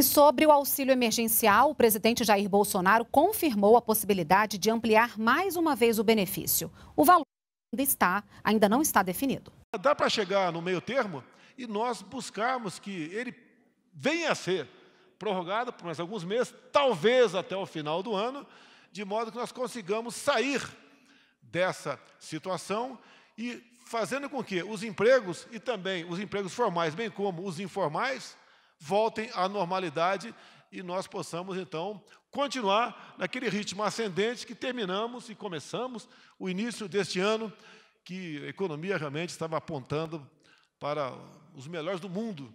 E sobre o auxílio emergencial, o presidente Jair Bolsonaro confirmou a possibilidade de ampliar mais uma vez o benefício. O valor ainda está, ainda não está definido. Dá para chegar no meio termo e nós buscarmos que ele venha a ser prorrogado por mais alguns meses, talvez até o final do ano, de modo que nós consigamos sair dessa situação e fazendo com que os empregos e também os empregos formais, bem como os informais, voltem à normalidade e nós possamos, então, continuar naquele ritmo ascendente que terminamos e começamos o início deste ano, que a economia realmente estava apontando para os melhores do mundo.